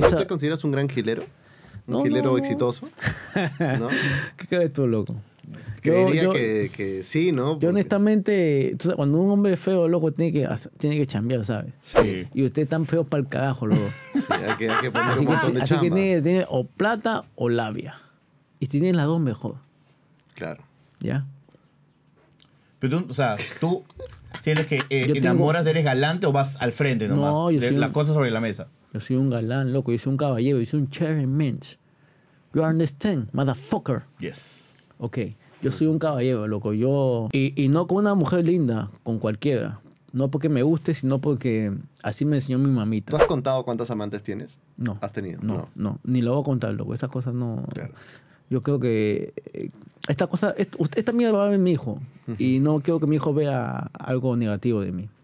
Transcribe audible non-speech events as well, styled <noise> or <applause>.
¿Usted ¿Tú te consideras un gran gilero? ¿Un gilero exitoso? <laughs> ¿Qué crees tú, loco? Creería que, sí, ¿no? Yo honestamente, cuando un hombre feo, loco, tiene que, tiene que chambear, ¿sabes? Sí. Y ustedes están feos para el cagajo, loco. Sí, hay que, poner un montón de chamba. Así que tiene, o plata o labia. Y si tienen las dos, mejor. Claro. ¿Ya? Pero tú, o sea, tú, tienes que eh, enamoras, eres galante o vas al frente nomás? No, yo de, soy la cosa sobre la mesa. Yo soy un galán, loco. Yo soy un caballero. Yo soy un mint. You understand, motherfucker. Yes. Ok. Yo soy un caballero, loco. Yo. Y, y no con una mujer linda, con cualquiera. No porque me guste, sino porque así me enseñó mi mamita. ¿Tú has contado cuántas amantes tienes? No. ¿Has tenido? No, no. no. Ni lo voy a contar, loco. Esas cosas no. Claro yo creo que eh, esta cosa, esta mierda va a ver mi hijo. Y no quiero que mi hijo vea algo negativo de mí.